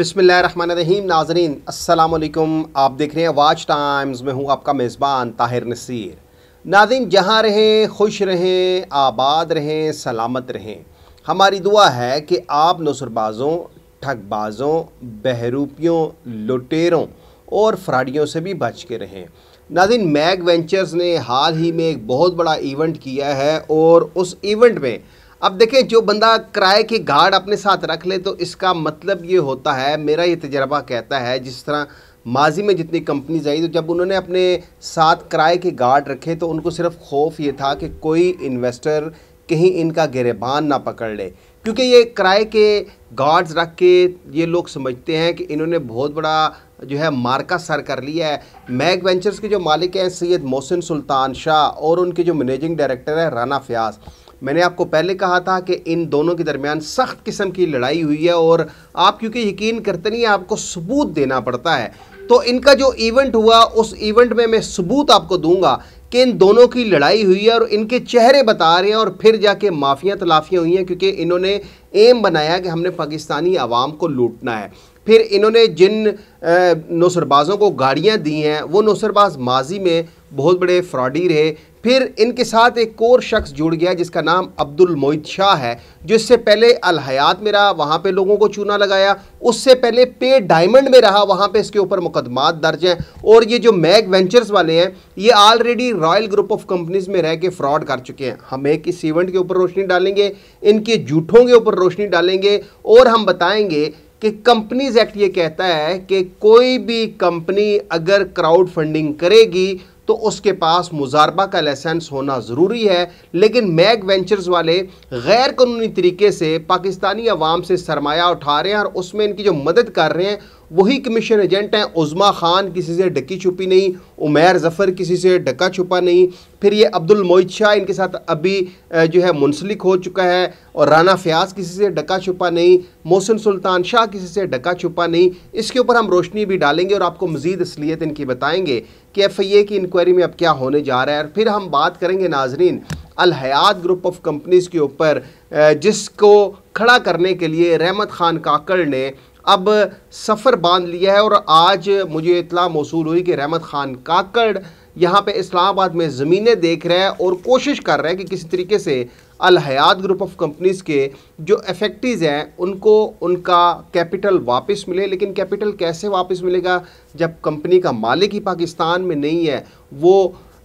run रहीम नाजरीन असलकुम आप देख रहे हैं वाच टाइम्स में हूँ आपका मेज़बान ताहिर नसीर नाजिम जहाँ रहें खुश रहें आबाद रहें सलामत रहें हमारी दुआ है कि आप नसरबाज़ों ठगबाज़ों बहरूपियों लुटेरों और फ्राडियों से भी बच के रहें नाजिन मैग वेंचर्स ने हाल ही में एक बहुत बड़ा इवेंट किया है और उस इवेंट में अब देखें जो बंदा किराए की गार्ड अपने साथ रख ले तो इसका मतलब ये होता है मेरा ये तजर्बा कहता है जिस तरह माजी में जितनी कंपनीज आई तो जब उन्होंने अपने साथ किराए के गार्ड रखे तो उनको सिर्फ खौफ ये था कि कोई इन्वेस्टर कहीं इनका गिरबान ना पकड़ ले क्योंकि ये किराए के गार्ड्स रख के ये लोग समझते हैं कि इन्होंने बहुत बड़ा जो है मार्का सर कर लिया है मैग वेंचर्स के जो मालिक हैं सैयद मोहसिन सुल्तान शाह और उनके जो मैनेजिंग डायरेक्टर हैं राना फ़याज़ मैंने आपको पहले कहा था कि इन दोनों के दरमियान सख्त किस्म की लड़ाई हुई है और आप क्योंकि यकीन करते नहीं आपको सबूत देना पड़ता है तो इनका जो इवेंट हुआ उस इवेंट में मैं सबूत आपको दूंगा कि इन दोनों की लड़ाई हुई है और इनके चेहरे बता रहे हैं और फिर जाके माफियाँ तलाफियाँ हुई हैं क्योंकि इन्होंने एम बनाया कि हमने पाकिस्तानी आवाम को लूटना है फिर इन्होंने जिन नौसरबाज़ों को गाड़ियाँ दी हैं वो नौसरबाज माजी में बहुत बड़े फ्रॉडी रहे फिर इनके साथ एक और शख्स जुड़ गया जिसका नाम अब्दुल मोहित शाह है जो इससे पहले अलहयात में रहा वहाँ पे लोगों को चूना लगाया उससे पहले पे डायमंड में रहा वहाँ पे इसके ऊपर मुकदमात दर्ज हैं और ये जो मैग वेंचर्स वाले हैं ये already Royal Group of Companies में रह के फ्रॉड कर चुके हैं हम एक इस इवेंट के ऊपर रोशनी डालेंगे इनके जूठों के ऊपर रोशनी डालेंगे और हम बताएँगे कि कंपनीज एक्ट ये कहता है कि कोई भी कंपनी अगर क्राउड फंडिंग करेगी तो उसके पास मुजारबा का लाइसेंस होना ज़रूरी है लेकिन मैग वेंचर्स वाले गैर कानूनी तरीके से पाकिस्तानी अवाम से सरमाया उठा रहे हैं और उसमें इनकी जो मदद कर रहे हैं वही कमीशन एजेंट हैं उज़मा ख़ान किसी से डकी छुपी नहीं उमैर ज़फ़र किसी से डका छुपा नहीं फिर ये अब्दुल मोहित शाह इनके साथ अभी जो है मुंसलिक हो चुका है और राना फ़याज़ किसी से डका छुपा नहीं मोहसिन सुल्तान शाह किसी से डका छुपा नहीं इसके ऊपर हम रोशनी भी डालेंगे और आपको मज़ीद असलियत इनकी बताएंगे कि एफ़ आई ए की इंक्वायरी में अब क्या होने जा रहा है और फिर हम बात करेंगे नाजरीन अलहयात ग्रुप ऑफ कंपनीज़ के ऊपर जिसको खड़ा करने के लिए रहमत ख़ान काकड़ ने अब सफ़र बांध लिया है और आज मुझे इतला मौसू हुई कि रहमत ख़ान काकड़ यहाँ पे इस्लामाबाद में ज़मीनें देख रहे हैं और कोशिश कर रहे हैं कि किसी तरीके से अलहयात ग्रुप ऑफ कंपनीज़ के जो एफेक्टिज़ हैं उनको उनका कैपिटल वापस मिले लेकिन कैपिटल कैसे वापस मिलेगा जब कंपनी का मालिक ही पाकिस्तान में नहीं है वो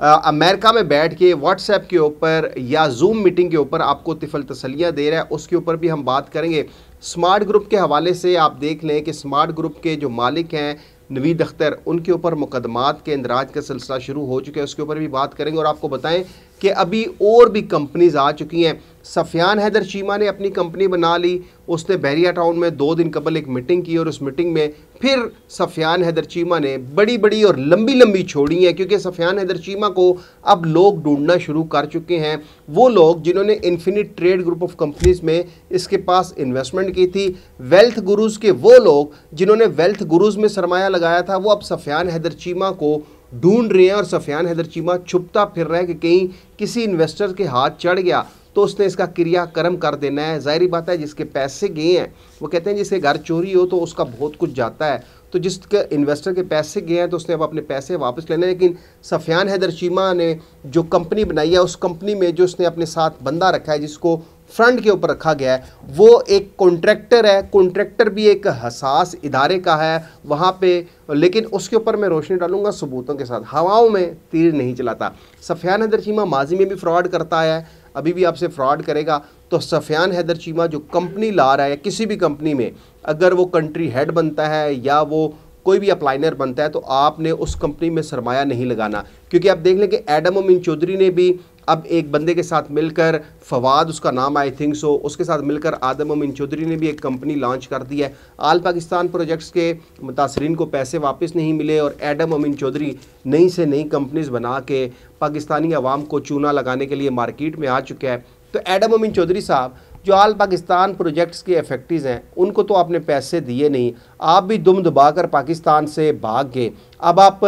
अमेरिका में बैठ के व्हाट्सएप के ऊपर या जूम मीटिंग के ऊपर आपको तिफल तसलियाँ दे रहा है उसके ऊपर भी हम बात करेंगे स्मार्ट ग्रुप के हवाले से आप देख लें कि स्मार्ट ग्रुप के जो मालिक हैं नवीद अख्तर उनके ऊपर मुकदमात के इंदराज का सिलसिला शुरू हो चुका है उसके ऊपर भी बात करेंगे और आपको बताएं कि अभी और भी कंपनीज़ आ चुकी हैं सफियान हैदर चीमा ने अपनी कंपनी बना ली उसने बैरिया टाउन में दो दिन कबल एक मीटिंग की और उस मीटिंग में फिर सफियान हैदर चीमा ने बड़ी बड़ी और लंबी लंबी छोड़ी हैं क्योंकि सफियान हैदर चीमा को अब लोग ढूंढना शुरू कर चुके हैं वो लोग जिन्होंने Infinite Trade Group of Companies में इसके पास इन्वेस्टमेंट की थी वेल्थ गुरुज़ के वो लोग जिन्होंने वेल्थ गुरुज़ में सरमाया लगाया था वो अब सफियान हैदर चीमा को ढूंढ रहे हैं और सफियान हैदर चीमा छुपता फिर रहा है कि कहीं किसी इन्वेस्टर के हाथ चढ़ गया तो उसने इसका क्रियाकर्म कर देना है जाहिर बात है जिसके पैसे गए हैं वो कहते हैं जिसके घर चोरी हो तो उसका बहुत कुछ जाता है तो जिसके इन्वेस्टर के पैसे गए हैं तो उसने अब अपने पैसे वापस लेने लेकिन सफियान हैदर चीमा ने जो कंपनी बनाई है उस कंपनी में जो उसने अपने साथ बंदा रखा है जिसको फ्रंट के ऊपर रखा गया है वो एक कॉन्ट्रैक्टर है कॉन्ट्रैक्टर भी एक हसास इदारे का है वहाँ पे लेकिन उसके ऊपर मैं रोशनी डालूंगा सबूतों के साथ हवाओं में तीर नहीं चलाता सफियान हैदर चीमा माजी में भी फ्रॉड करता है अभी भी आपसे फ्रॉड करेगा तो सफियान हैदर चीमा जो कंपनी ला रहा है किसी भी कंपनी में अगर वो कंट्री हेड बनता है या वो कोई भी अप्लाइनर बनता है तो आपने उस कंपनी में सरमाया नहीं लगाना क्योंकि आप देख लें कि एडम ओमिन चौधरी ने भी अब एक बंदे के साथ मिलकर फवाद उसका नाम आई थिंक सो उसके साथ मिलकर आदम अमीन चौधरी ने भी एक कंपनी लॉन्च कर दी है आल पाकिस्तान प्रोजेक्ट्स के मुतासरीन को पैसे वापस नहीं मिले और एडम अमीन चौधरी नई से नई कंपनीज बना के पाकिस्तानी आवाम को चूना लगाने के लिए मार्केट में आ चुका है तो एडम अमीन चौधरी साहब जो आल पाकिस्तान प्रोजेक्ट्स की एफेक्टिव हैं उनको तो आपने पैसे दिए नहीं आप भी दुम दबा कर पाकिस्तान से भाग गए अब आप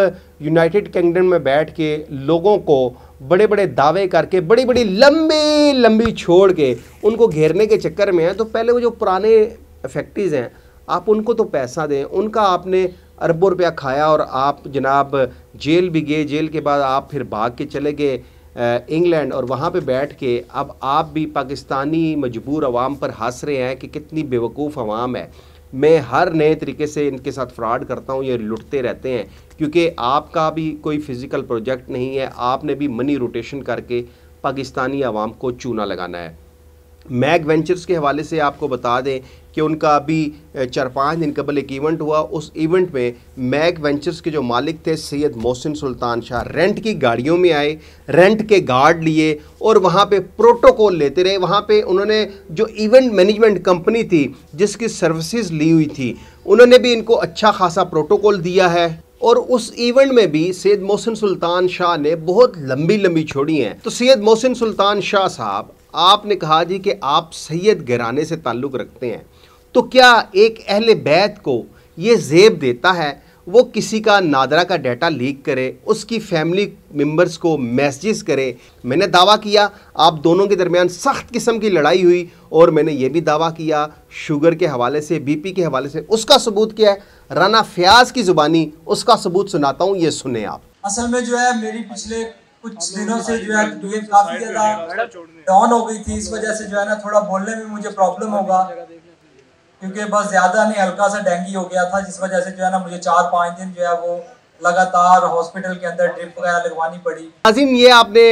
यूनाइटेड किंगडम में बैठ के लोगों को बड़े बड़े दावे करके बड़ी बड़ी लंबी लंबी छोड़ के उनको घेरने के चक्कर में हैं तो पहले वो जो पुराने फैक्ट्रीज़ हैं आप उनको तो पैसा दें उनका आपने अरबों रुपया खाया और आप जनाब जेल भी गए जेल के बाद आप फिर भाग के चले गए इंग्लैंड और वहाँ पे बैठ के अब आप भी पाकिस्तानी मजबूर आवाम पर हंस रहे हैं कि कितनी बेवकूफ़ आवाम है मैं हर नए तरीके से इनके साथ फ्रॉड करता हूँ ये लुटते रहते हैं क्योंकि आपका भी कोई फिज़िकल प्रोजेक्ट नहीं है आपने भी मनी रोटेशन करके पाकिस्तानी आवाम को चूना लगाना है मैग वेंचर्स के हवाले से आपको बता दें कि उनका अभी चार पाँच दिन कबल एक इवेंट हुआ उस इवेंट में मैक वेंचर्स के जो मालिक थे सैयद मोहसिन सुल्तान शाह रेंट की गाड़ियों में आए रेंट के गार्ड लिए और वहाँ पे प्रोटोकॉल लेते रहे वहाँ पे उन्होंने जो इवेंट मैनेजमेंट कंपनी थी जिसकी सर्विसेज ली हुई थी उन्होंने भी इनको अच्छा खासा प्रोटोकॉल दिया है और उस इवेंट में भी सैयद मोहसिन सुल्तान शाह ने बहुत लंबी लंबी छोड़ी हैं तो सैयद मोहसिन सुल्तान शाह साहब आपने कहा जी कि आप सैयद गहराने से ताल्लुक़ रखते हैं तो क्या एक अहल बैत को ये जेब देता है वो किसी का नादरा का डाटा लीक करे उसकी फैमिली मेम्बर्स को मैसेज करे मैंने दावा किया आप दोनों के दरमियान सख्त किस्म की लड़ाई हुई और मैंने ये भी दावा किया शुगर के हवाले से बीपी के हवाले से उसका सबूत क्या है राना फयाज की ज़ुबानी उसका सबूत सुनाता हूँ ये सुने आप असल में जो है मेरी पिछले कुछ दिनों से जो है तबीयत काफ़ी ज़्यादा डाउन हो गई थी इस वजह से जो है ना थोड़ा बोलने में मुझे प्रॉब्लम होगा क्योंकि बस ज़्यादा नहीं हल्का सा डेंगी हो गया था जिस वजह से जो है ना मुझे चार पाँच दिन जो है वो लगातार हॉस्पिटल के अंदर ड्रिप वगैरह लगवानी पड़ी अजीम ये आपने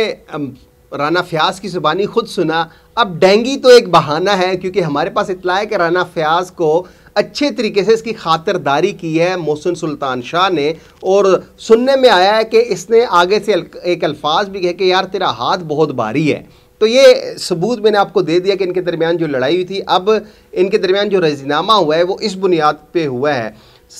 राना फ्याज की ज़ुबानी खुद सुना अब डेंगी तो एक बहाना है क्योंकि हमारे पास इतला है कि राना फ्याज को अच्छे तरीके से इसकी खातरदारी की है मोहसिन सुल्तान शाह ने और सुनने में आया है कि इसने आगे से एक अल्फाज भी कहे कि यार तेरा हाथ बहुत भारी है तो ये सबूत मैंने आपको दे दिया कि इनके दरमियान जो लड़ाई हुई थी अब इनके दरमियान जो रजनामा हुआ है वो इस बुनियाद पर हुआ है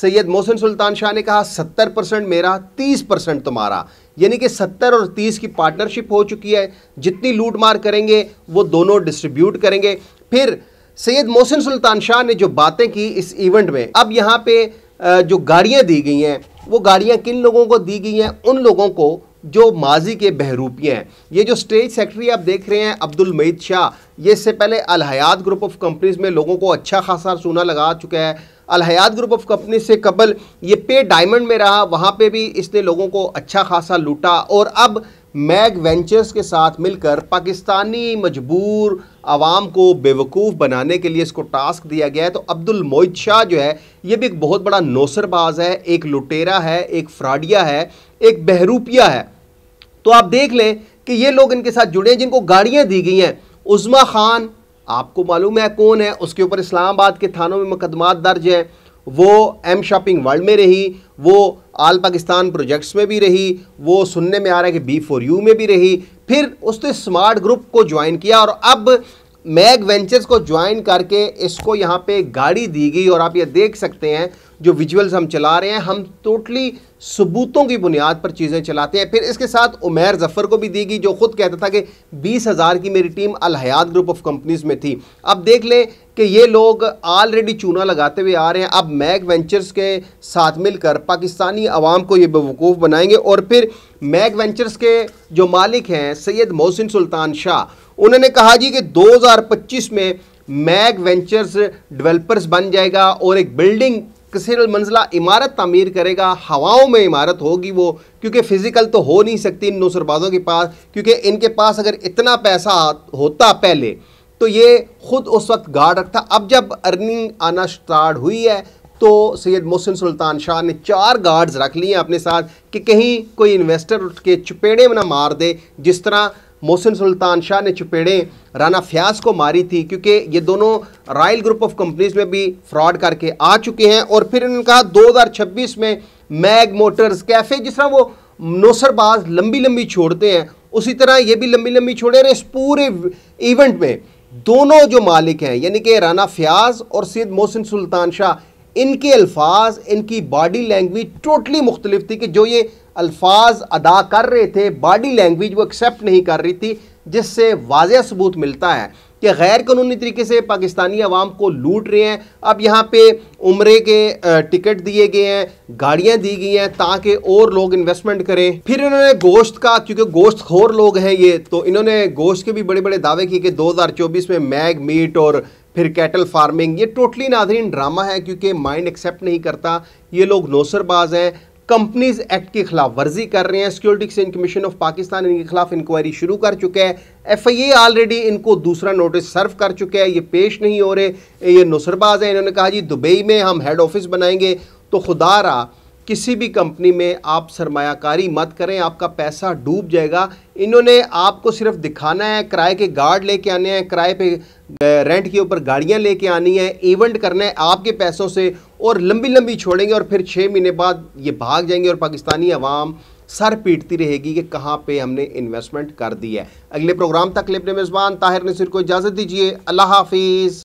सैयद मोहसिन सुल्तान शाह ने कहा सत्तर परसेंट मेरा तीस परसेंट तुम्हारा यानी कि सत्तर और तीस की पार्टनरशिप हो चुकी है जितनी लूट मार करेंगे वो दोनों डिस्ट्रीब्यूट करेंगे फिर सैयद मोहसिन सुल्तान शाह ने जो बातें की इस इवेंट में अब यहाँ पे जो गाड़ियाँ दी गई हैं वो गाड़ियाँ किन लोगों को दी गई हैं उन लोगों को जो माजी के बहरूपी हैं ये जो स्टेज सेक्रेटरी आप देख रहे हैं अब्दुल मईद शाह ये इससे पहले अलहयात ग्रुप ऑफ कंपनीज में लोगों को अच्छा खासा सोना लगा चुका है अलहयात ग्रुप ऑफ कंपनी से कबल ये पे डायमंड में रहा वहाँ पे भी इसने लोगों को अच्छा खासा लूटा और अब मैग वेंचर्स के साथ मिलकर पाकिस्तानी मजबूर आवाम को बेवकूफ़ बनाने के लिए इसको टास्क दिया गया है तो अब्दुल मोहित शाह जो है ये भी एक बहुत बड़ा नौसरबाज है एक लुटेरा है एक फ्राडिया है एक बहरूपिया है तो आप देख लें कि ये लोग इनके साथ जुड़े हैं जिनको गाड़ियाँ दी गई हैं उज़मा ख़ान आपको मालूम है कौन है उसके ऊपर इस्लामाबाद के थानों में मुकदमात दर्ज हैं वो एम शॉपिंग वर्ल्ड में रही वो आल पाकिस्तान प्रोजेक्ट्स में भी रही वो सुनने में आ रहा है कि बी फोर यू में भी रही फिर उसने स्मार्ट ग्रुप को ज्वाइन किया और अब मैग वेंचर्स को ज्वाइन करके इसको यहाँ पे गाड़ी दी गई और आप ये देख सकते हैं जो विजुअल्स हम चला रहे हैं हम टोटली सबूतों की बुनियाद पर चीज़ें चलाते हैं फिर इसके साथ उमेर जफ़र को भी दी गई जो ख़ुद कहता था कि बीस हज़ार की मेरी team Alhayat group of companies में थी अब देख लें कि ये लोग ऑलरेडी चूना लगाते हुए आ रहे हैं अब मैग वेंचर्स के साथ मिलकर पाकिस्तानी आवाम को ये बेवकूफ़ बनाएंगे और फिर मैग वेंचर्स के जो मालिक हैं सैयद मोहसिन सुल्तान शाह उन्होंने कहा जी कि 2025 में मैग वेंचर्स डेवलपर्स बन जाएगा और एक बिल्डिंग किसी मंजिला इमारत तमीर करेगा हवाओं में इमारत होगी वो क्योंकि फ़िज़िकल तो हो नहीं सकती इन नौसरबाज़ों के पास क्योंकि इनके पास अगर इतना पैसा होता पहले तो ये ख़ुद उस वक्त गार्ड रखता अब जब अर्निंग आना स्टार्ट हुई है तो सैयद मोहसिन सुल्तान शाह ने चार गार्ड्स रख लिए अपने साथ कि कहीं कोई इन्वेस्टर उठ के चुपेड़े में ना मार दे जिस तरह मोहसिन सुल्तान शाह ने चुपेड़े राना फ्याज को मारी थी क्योंकि ये दोनों रॉयल ग्रुप ऑफ कंपनीज में भी फ्रॉड करके आ चुके हैं और फिर इन्होंने कहा दो में मैग मोटर्स कैफ़े जिस तरह वो नौसरबाज लंबी लंबी छोड़ते हैं उसी तरह ये भी लंबी लंबी छोड़े रहे इस पूरे इवेंट में दोनों जो मालिक हैं यानी कि राना फयाज और सैद मोहसिन सुल्तान शाह इनके अल्फाज इनकी बॉडी लैंग्वेज टोटली मुख्तलिफ थी कि जो ये अल्फाज अदा कर रहे थे बॉडी लैंग्वेज वो एक्सेप्ट नहीं कर रही थी जिससे वाजह सबूत मिलता है कि गैर कानूनी तरीके से पाकिस्तानी अवाम को लूट रहे हैं अब यहाँ पे उम्र के टिकट दिए गए हैं गाड़ियाँ दी गई हैं ताकि और लोग इन्वेस्टमेंट करें फिर इन्होंने गोश्त का क्योंकि गोश्त खोर लोग हैं ये तो इन्होंने गोश्त के भी बड़े बड़े दावे किए कि 2024 में मैग मीट और फिर कैटल फार्मिंग ये टोटली नादरीन ड्रामा है क्योंकि माइंड एक्सेप्ट नहीं करता ये लोग नौसरबाज हैं कंपनीज एक्ट के खिलाफ वर्जी कर रहे हैं security exchange commission of Pakistan इनके खिलाफ इंक्वायरी शुरू कर चुका है एफ आई ए ऑलरेडी इनको दूसरा नोटिस सर्व कर चुका है ये पेश नहीं हो रहे ये नुसरबाज हैं इन्होंने कहा जी दुबई में हम हेड ऑफिस बनाएंगे तो खुदा रहा किसी भी कंपनी में आप सरमाकारी मत करें आपका पैसा डूब जाएगा इन्होंने आपको सिर्फ दिखाना है किराए के गार्ड लेके आने हैं किराए पे रेंट के ऊपर गाड़ियां लेके आनी है इवेंट करना है आपके पैसों से और लंबी लंबी छोड़ेंगे और फिर छः महीने बाद ये भाग जाएंगे और पाकिस्तानी अवाम सर पीटती रहेगी कि कहाँ पर हमने इन्वेस्टमेंट कर दी है अगले प्रोग्राम तक लेने मेज़बान ताहिर नसर को इजाज़त दीजिए अल्लाह हाफिज़